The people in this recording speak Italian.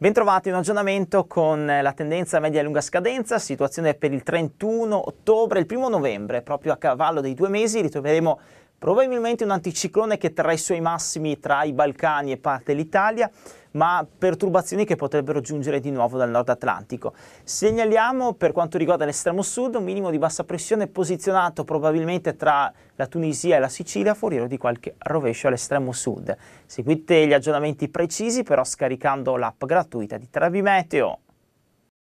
Bentrovati in un aggiornamento con la tendenza media e lunga scadenza, situazione per il 31 ottobre il 1 novembre, proprio a cavallo dei due mesi ritroveremo Probabilmente un anticiclone che tra i suoi massimi tra i Balcani e parte l'Italia, ma perturbazioni che potrebbero giungere di nuovo dal nord Atlantico. Segnaliamo per quanto riguarda l'estremo sud un minimo di bassa pressione posizionato probabilmente tra la Tunisia e la Sicilia, foriero di qualche rovescio all'estremo sud. Seguite gli aggiornamenti precisi però scaricando l'app gratuita di Trabi Meteo.